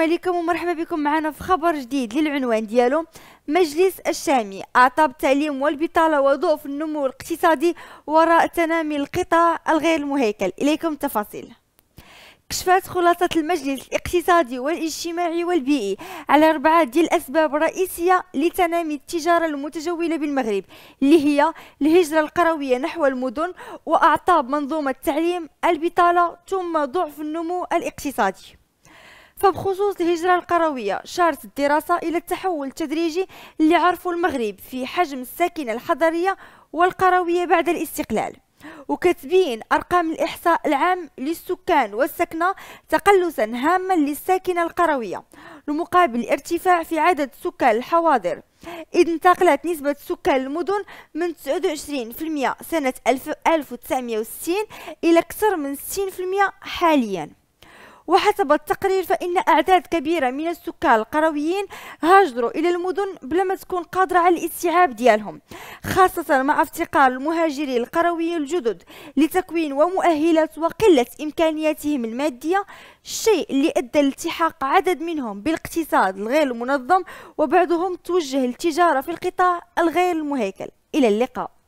السلام عليكم ومرحبا بكم معنا في خبر جديد للعنوان ديالو مجلس الشامي أعطى التعليم والبطالة وضعف النمو الاقتصادي وراء تنامي القطاع الغير مهيكل إليكم تفاصيل كشفت خلاصة المجلس الاقتصادي والاجتماعي والبيئي على أربعة ديال الأسباب الرئيسية لتنامي التجارة المتجولة بالمغرب اللي هي الهجرة القروية نحو المدن وأعطاب منظومة التعليم البطالة ثم ضعف النمو الاقتصادي فبخصوص الهجرة القروية شارت الدراسة إلى التحول التدريجي اللي عرفه المغرب في حجم الساكنة الحضرية والقروية بعد الاستقلال وكتبين أرقام الإحصاء العام للسكان والسكنة تقلصا هاما للساكنة القروية المقابل ارتفاع في عدد سكان الحواضر إذ انتقلت نسبة سكان المدن من 29% سنة 1960 إلى أكثر من 60% حالياً وحسب التقرير فإن أعداد كبيرة من السكان القرويين هاجروا إلى المدن بلا ما تكون قادرة على الاستيعاب ديالهم خاصة مع افتقار المهاجرين القرويين الجدد لتكوين ومؤهلات وقلة إمكانياتهم المادية الشيء اللي أدى لالتحاق عدد منهم بالاقتصاد الغير المنظم وبعضهم توجه للتجارة في القطاع الغير المهيكل إلى اللقاء